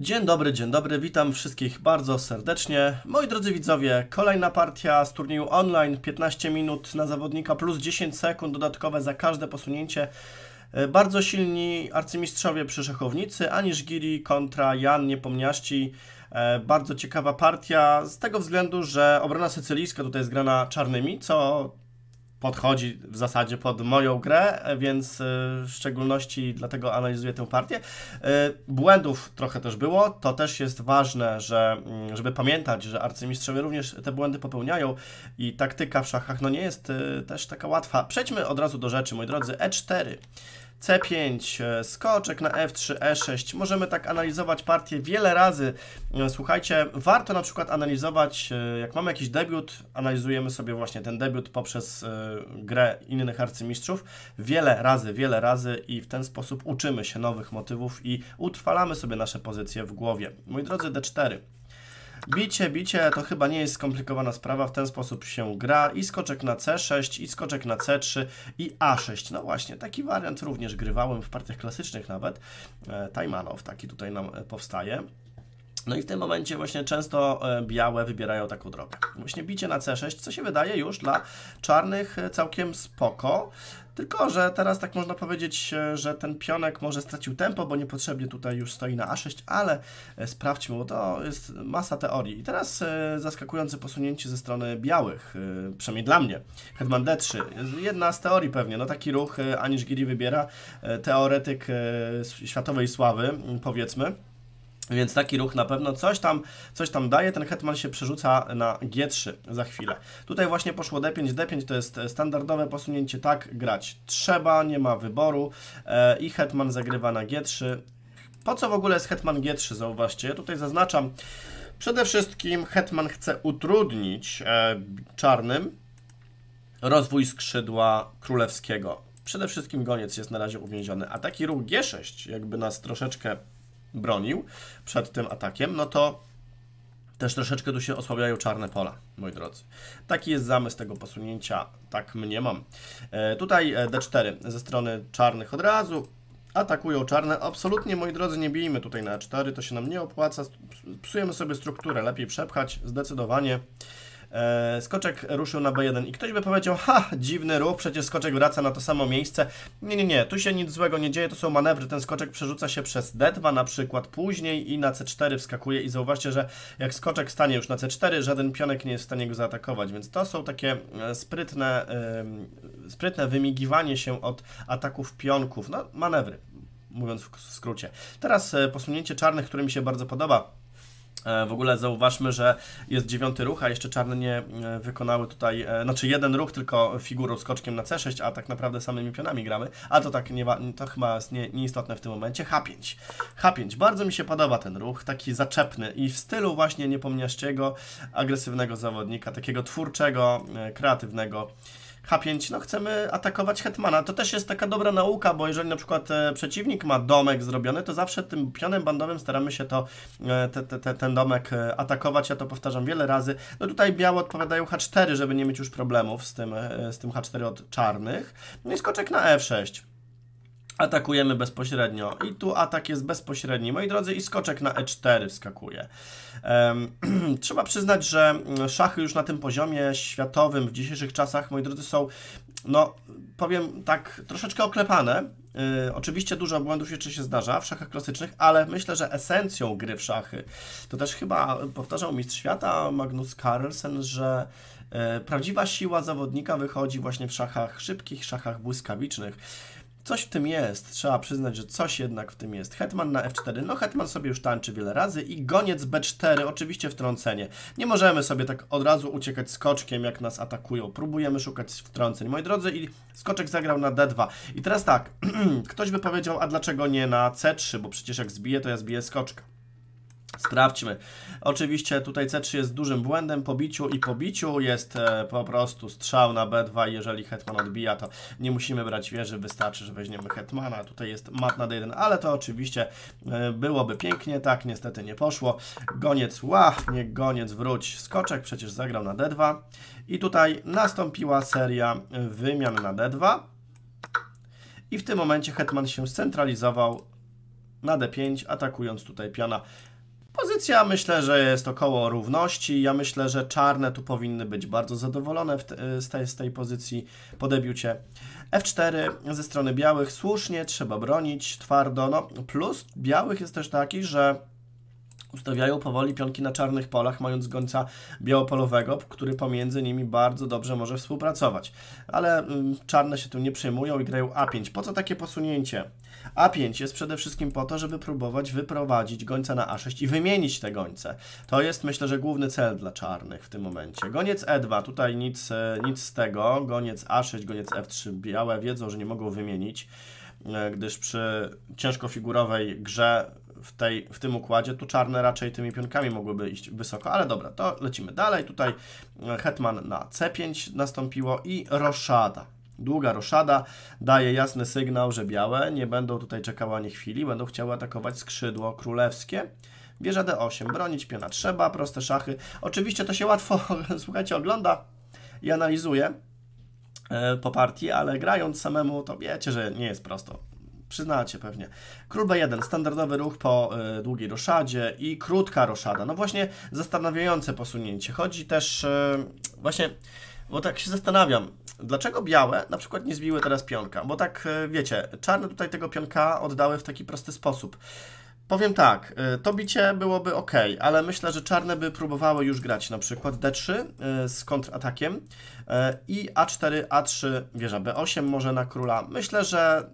Dzień dobry, dzień dobry, witam wszystkich bardzo serdecznie. Moi drodzy widzowie, kolejna partia z turnieju online, 15 minut na zawodnika plus 10 sekund dodatkowe za każde posunięcie. E, bardzo silni arcymistrzowie przy szachownicy, Anisz Giri kontra Jan Niepomniaści. E, bardzo ciekawa partia z tego względu, że obrona sycylijska tutaj jest grana czarnymi, co podchodzi w zasadzie pod moją grę, więc y, w szczególności dlatego analizuję tę partię. Y, błędów trochę też było, to też jest ważne, że, mm, żeby pamiętać, że arcymistrzowie również te błędy popełniają i taktyka w szachach no nie jest y, też taka łatwa. Przejdźmy od razu do rzeczy, moi drodzy. E4. C5, e, skoczek na F3, E6. Możemy tak analizować partię wiele razy. E, słuchajcie, warto na przykład analizować, e, jak mamy jakiś debiut, analizujemy sobie właśnie ten debiut poprzez grę innych arcymistrzów. Wiele razy, wiele razy i w ten sposób uczymy się nowych motywów i utrwalamy sobie nasze pozycje w głowie. Moi drodzy, D4. Bicie, bicie to chyba nie jest skomplikowana sprawa, w ten sposób się gra i skoczek na C6, i skoczek na C3, i A6. No właśnie, taki wariant również grywałem w partiach klasycznych nawet. E, Tajmanow taki tutaj nam e, powstaje. No i w tym momencie właśnie często e, białe wybierają taką drogę. Właśnie bicie na C6, co się wydaje już dla czarnych e, całkiem spoko. Tylko, że teraz tak można powiedzieć, e, że ten pionek może stracił tempo, bo niepotrzebnie tutaj już stoi na A6, ale e, sprawdźmy, bo to jest masa teorii. I teraz e, zaskakujące posunięcie ze strony białych, przynajmniej dla mnie. Hetman D3, jedna z teorii pewnie, no taki ruch aniż Giri wybiera, teoretyk światowej sławy, powiedzmy. Więc taki ruch na pewno coś tam, coś tam daje. Ten hetman się przerzuca na G3 za chwilę. Tutaj właśnie poszło D5. D5 to jest standardowe posunięcie. Tak grać trzeba, nie ma wyboru. E, I hetman zagrywa na G3. Po co w ogóle jest hetman G3? Zauważcie, ja tutaj zaznaczam. Przede wszystkim hetman chce utrudnić e, czarnym rozwój skrzydła królewskiego. Przede wszystkim goniec jest na razie uwięziony. A taki ruch G6 jakby nas troszeczkę bronił przed tym atakiem, no to też troszeczkę tu się osłabiają czarne pola, moi drodzy. Taki jest zamysł tego posunięcia, tak mniemam. E, tutaj e, D4 ze strony czarnych od razu, atakują czarne. Absolutnie, moi drodzy, nie bijmy tutaj na 4, e to się nam nie opłaca. Psujemy sobie strukturę, lepiej przepchać zdecydowanie. E, skoczek ruszył na B1 i ktoś by powiedział, ha, dziwny ruch, przecież skoczek wraca na to samo miejsce. Nie, nie, nie, tu się nic złego nie dzieje, to są manewry, ten skoczek przerzuca się przez D2 na przykład później i na C4 wskakuje i zauważcie, że jak skoczek stanie już na C4, żaden pionek nie jest w stanie go zaatakować, więc to są takie e, sprytne, e, sprytne wymigiwanie się od ataków pionków, no manewry, mówiąc w skrócie. Teraz e, posunięcie czarnych, które mi się bardzo podoba, E, w ogóle zauważmy, że jest dziewiąty ruch, a jeszcze czarne nie e, wykonały tutaj, e, znaczy jeden ruch tylko figurą skoczkiem na C6, a tak naprawdę samymi pionami gramy, a to tak nie, to chyba jest nie, nieistotne w tym momencie. H5. H5. Bardzo mi się podoba ten ruch, taki zaczepny i w stylu właśnie niepomniaszczego, agresywnego zawodnika, takiego twórczego, kreatywnego. H5, no chcemy atakować hetmana. To też jest taka dobra nauka, bo jeżeli na przykład e, przeciwnik ma domek zrobiony, to zawsze tym pionem bandowym staramy się to, e, te, te, te, ten domek e, atakować. Ja to powtarzam wiele razy. No tutaj białe odpowiadają H4, żeby nie mieć już problemów z tym, z tym H4 od czarnych. No i skoczek na F6. Atakujemy bezpośrednio i tu atak jest bezpośredni, moi drodzy, i skoczek na e4 wskakuje. Um, trzeba przyznać, że mm, szachy już na tym poziomie światowym w dzisiejszych czasach, moi drodzy, są, no powiem tak, troszeczkę oklepane. Y, oczywiście dużo błędów jeszcze się zdarza w szachach klasycznych, ale myślę, że esencją gry w szachy, to też chyba y, powtarzał mistrz świata Magnus Carlsen, że y, Prawdziwa siła zawodnika wychodzi właśnie w szachach szybkich, szachach błyskawicznych. Coś w tym jest, trzeba przyznać, że coś jednak w tym jest. Hetman na f4, no Hetman sobie już tańczy wiele razy i goniec b4, oczywiście wtrącenie. Nie możemy sobie tak od razu uciekać skoczkiem, jak nas atakują. Próbujemy szukać wtrąceń, moi drodzy, i skoczek zagrał na d2. I teraz tak, ktoś by powiedział, a dlaczego nie na c3, bo przecież jak zbije, to ja zbiję skoczka. Sprawdźmy. Oczywiście tutaj C3 jest dużym błędem po biciu i po biciu jest e, po prostu strzał na B2 jeżeli hetman odbija, to nie musimy brać wieży, wystarczy, że weźmiemy hetmana. Tutaj jest mat na D1, ale to oczywiście e, byłoby pięknie, tak niestety nie poszło. Goniec, ła, nie goniec, wróć. Skoczek przecież zagrał na D2 i tutaj nastąpiła seria wymian na D2 i w tym momencie hetman się scentralizował na D5, atakując tutaj piana Pozycja myślę, że jest około równości. Ja myślę, że czarne tu powinny być bardzo zadowolone te, z, tej, z tej pozycji po debiucie. F4 ze strony białych słusznie, trzeba bronić twardo. No, plus białych jest też taki, że Ustawiają powoli pionki na czarnych polach, mając gońca białopolowego, który pomiędzy nimi bardzo dobrze może współpracować. Ale mm, czarne się tu nie przejmują i grają A5. Po co takie posunięcie? A5 jest przede wszystkim po to, żeby próbować wyprowadzić gońca na A6 i wymienić te gońce. To jest myślę, że główny cel dla czarnych w tym momencie. Goniec E2, tutaj nic, e, nic z tego. Goniec A6, goniec F3. Białe wiedzą, że nie mogą wymienić, e, gdyż przy ciężkofigurowej grze w, tej, w tym układzie. Tu czarne raczej tymi pionkami mogłyby iść wysoko, ale dobra, to lecimy dalej. Tutaj e, hetman na c5 nastąpiło i roszada. Długa roszada daje jasny sygnał, że białe nie będą tutaj czekały ani chwili, będą chciały atakować skrzydło królewskie. Wieża d8, bronić piona trzeba, proste szachy. Oczywiście to się łatwo, słuchajcie, ogląda i analizuje e, po partii, ale grając samemu to wiecie, że nie jest prosto. Przyznacie pewnie. Król B1, standardowy ruch po y, długiej roszadzie i krótka roszada. No właśnie zastanawiające posunięcie. Chodzi też y, właśnie, bo tak się zastanawiam, dlaczego białe na przykład nie zbiły teraz pionka? Bo tak, y, wiecie, czarne tutaj tego pionka oddały w taki prosty sposób. Powiem tak, to bicie byłoby ok, ale myślę, że czarne by próbowały już grać na przykład D3 z kontratakiem i A4, A3, wieża B8 może na króla. Myślę, że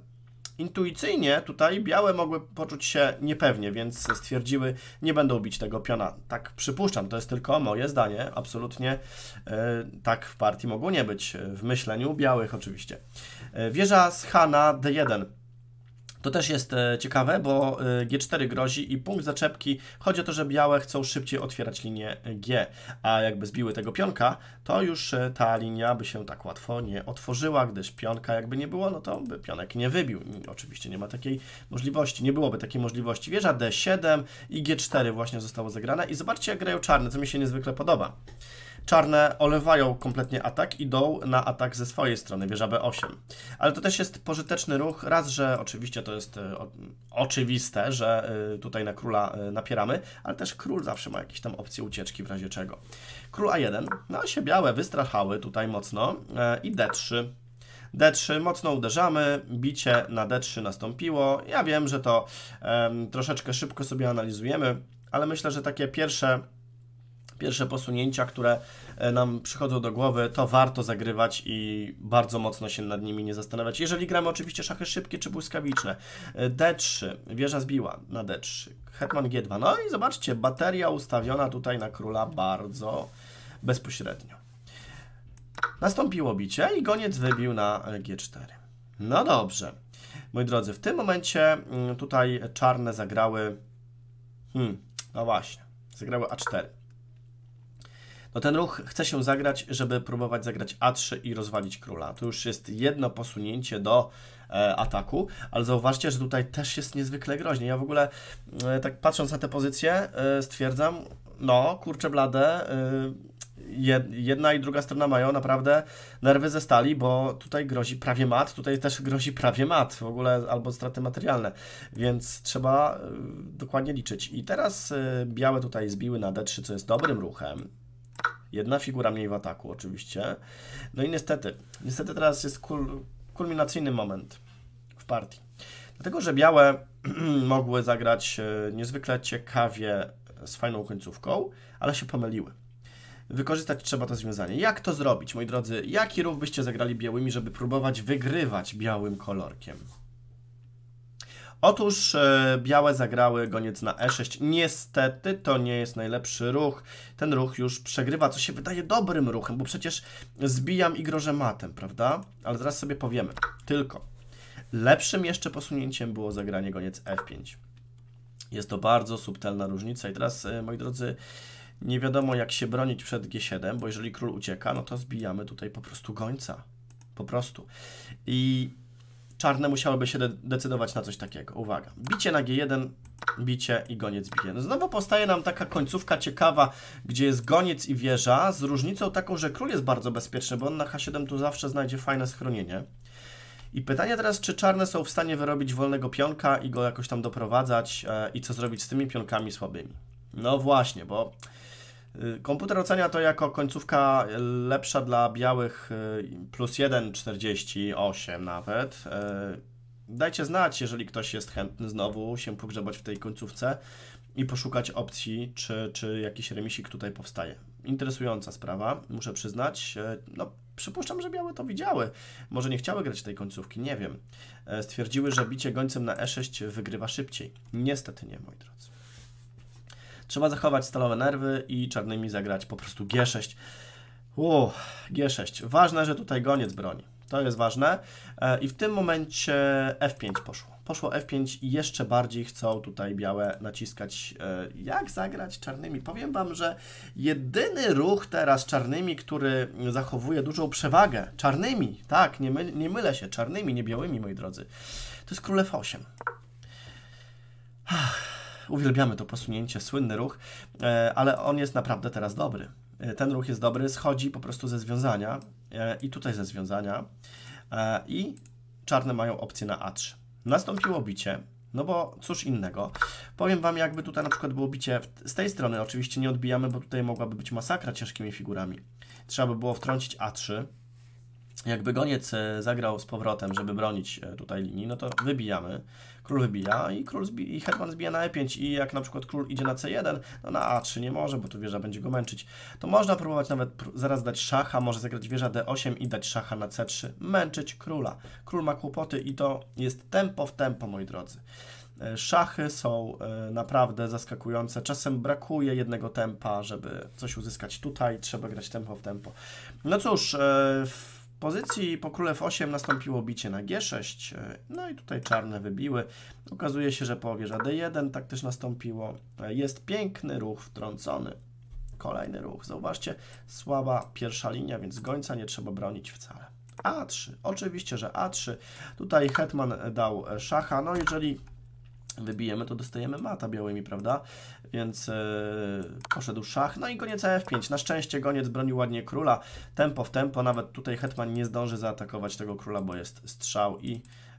Intuicyjnie tutaj białe mogły poczuć się niepewnie, więc stwierdziły, nie będą bić tego piona. Tak przypuszczam, to jest tylko moje zdanie, absolutnie e, tak w partii mogło nie być, e, w myśleniu białych oczywiście. E, wieża z Hana D1. To też jest e, ciekawe, bo e, G4 grozi i punkt zaczepki. Chodzi o to, że białe chcą szybciej otwierać linię e, G, a jakby zbiły tego pionka, to już ta linia by się tak łatwo nie otworzyła, gdyż pionka jakby nie było, no to by pionek nie wybił. I oczywiście nie ma takiej możliwości, nie byłoby takiej możliwości. Wieża D7 i G4 właśnie zostało zagrane i zobaczcie jak grają czarne, co mi się niezwykle podoba. Czarne olewają kompletnie atak, idą na atak ze swojej strony, wieża B8. Ale to też jest pożyteczny ruch, raz, że oczywiście to jest e, o, oczywiste, że e, tutaj na króla e, napieramy, ale też król zawsze ma jakieś tam opcje ucieczki w razie czego. Król A1, no się białe wystraszały tutaj mocno i D3. D3 mocno uderzamy, bicie na D3 nastąpiło. Ja wiem, że to troszeczkę szybko sobie analizujemy, ale myślę, że takie pierwsze Pierwsze posunięcia, które e, nam przychodzą do głowy, to warto zagrywać i bardzo mocno się nad nimi nie zastanawiać. Jeżeli gramy oczywiście szachy szybkie czy błyskawiczne. E, D3, wieża zbiła na D3, hetman G2. No i zobaczcie, bateria ustawiona tutaj na króla bardzo bezpośrednio. Nastąpiło bicie i goniec wybił na G4. No dobrze. Moi drodzy, w tym momencie mm, tutaj czarne zagrały... Hmm, no właśnie, zagrały A4. No ten ruch chce się zagrać, żeby próbować zagrać A3 i rozwalić króla. To już jest jedno posunięcie do e, ataku, ale zauważcie, że tutaj też jest niezwykle groźnie. Ja w ogóle, e, tak patrząc na tę pozycję, e, stwierdzam, no, kurczę blade, e, jedna i druga strona mają naprawdę nerwy ze stali, bo tutaj grozi prawie mat, tutaj też grozi prawie mat, w ogóle albo straty materialne, więc trzeba e, dokładnie liczyć. I teraz e, białe tutaj zbiły na D3, co jest dobrym ruchem. Jedna figura mniej w ataku oczywiście. No i niestety, niestety teraz jest kul, kulminacyjny moment w partii. Dlatego, że białe mogły zagrać e, niezwykle ciekawie z fajną końcówką, ale się pomyliły. Wykorzystać trzeba to związanie. Jak to zrobić, moi drodzy? Jaki ruch byście zagrali białymi, żeby próbować wygrywać białym kolorkiem? Otóż e, białe zagrały goniec na e6. Niestety to nie jest najlepszy ruch. Ten ruch już przegrywa, co się wydaje dobrym ruchem, bo przecież zbijam i grożę matem, prawda? Ale zaraz sobie powiemy. Tylko lepszym jeszcze posunięciem było zagranie goniec f5. Jest to bardzo subtelna różnica i teraz, e, moi drodzy, nie wiadomo jak się bronić przed g7, bo jeżeli król ucieka, no to zbijamy tutaj po prostu gońca. Po prostu. I czarne musiałyby się de decydować na coś takiego. Uwaga. Bicie na G1, bicie i goniec bije. Znowu powstaje nam taka końcówka ciekawa, gdzie jest goniec i wieża, z różnicą taką, że król jest bardzo bezpieczny, bo on na H7 tu zawsze znajdzie fajne schronienie. I pytanie teraz, czy czarne są w stanie wyrobić wolnego pionka i go jakoś tam doprowadzać e, i co zrobić z tymi pionkami słabymi. No właśnie, bo Y, komputer ocenia to jako końcówka lepsza dla białych y, plus 1, 48 nawet. Y, dajcie znać, jeżeli ktoś jest chętny znowu się pogrzebać w tej końcówce i poszukać opcji, czy, czy jakiś remisik tutaj powstaje. Interesująca sprawa, muszę przyznać. No, przypuszczam, że białe to widziały. Może nie chciały grać tej końcówki, nie wiem. Stwierdziły, że bicie gońcem na E6 wygrywa szybciej. Niestety nie, moi drodzy. Trzeba zachować stalowe nerwy i czarnymi zagrać po prostu G6. Uuu, G6. Ważne, że tutaj goniec broni. To jest ważne. E, I w tym momencie F5 poszło. Poszło F5 i jeszcze bardziej chcą tutaj białe naciskać. E, jak zagrać czarnymi? Powiem Wam, że jedyny ruch teraz czarnymi, który zachowuje dużą przewagę, czarnymi, tak, nie, myl, nie mylę się, czarnymi, nie białymi, moi drodzy, to jest król F8. Uwielbiamy to posunięcie, słynny ruch, e, ale on jest naprawdę teraz dobry. E, ten ruch jest dobry, schodzi po prostu ze związania e, i tutaj ze związania i czarne mają opcję na A3. Nastąpiło bicie, no bo cóż innego. Powiem Wam, jakby tutaj na przykład było bicie z tej strony, oczywiście nie odbijamy, bo tutaj mogłaby być masakra ciężkimi figurami. Trzeba by było wtrącić A3, jakby goniec e, zagrał z powrotem, żeby bronić e, tutaj linii, no to wybijamy. Król wybija i, król zbi i hetman zbija na e5 i jak na przykład król idzie na c1, no na a3 nie może, bo tu wieża będzie go męczyć. To można próbować nawet pr zaraz dać szacha, może zagrać wieża d8 i dać szacha na c3. Męczyć króla. Król ma kłopoty i to jest tempo w tempo, moi drodzy. E, szachy są naprawdę zaskakujące. Czasem brakuje jednego tempa, żeby coś uzyskać tutaj. Trzeba grać tempo w tempo. No cóż, w pozycji po królew 8 nastąpiło bicie na g6, e, no i tutaj czarne wybiły. Okazuje się, że po wieża d1 tak też nastąpiło. E, jest piękny ruch wtrącony. Kolejny ruch. Zauważcie, słaba pierwsza linia, więc gońca nie trzeba bronić wcale. A3. Oczywiście, że A3. Tutaj Hetman dał e, szacha. No jeżeli wybijemy, to dostajemy mata białymi, prawda? Więc yy, poszedł szach, no i goniec f5. Na szczęście goniec bronił ładnie króla, tempo w tempo, nawet tutaj hetman nie zdąży zaatakować tego króla, bo jest strzał i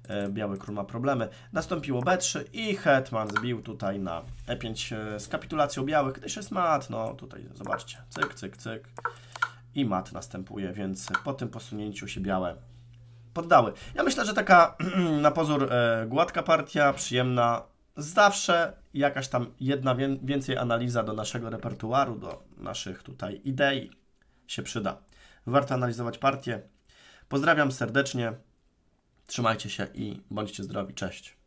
yy, biały król ma problemy. Nastąpiło b3 i hetman zbił tutaj na e5 e, z kapitulacją białych, gdyż jest mat, no tutaj zobaczcie, cyk, cyk, cyk i mat następuje, więc po tym posunięciu się białe poddały. Ja myślę, że taka na pozór e, gładka partia, przyjemna, zawsze jakaś tam jedna więcej analiza do naszego repertuaru, do naszych tutaj idei się przyda. Warto analizować partię. Pozdrawiam serdecznie, trzymajcie się i bądźcie zdrowi. Cześć.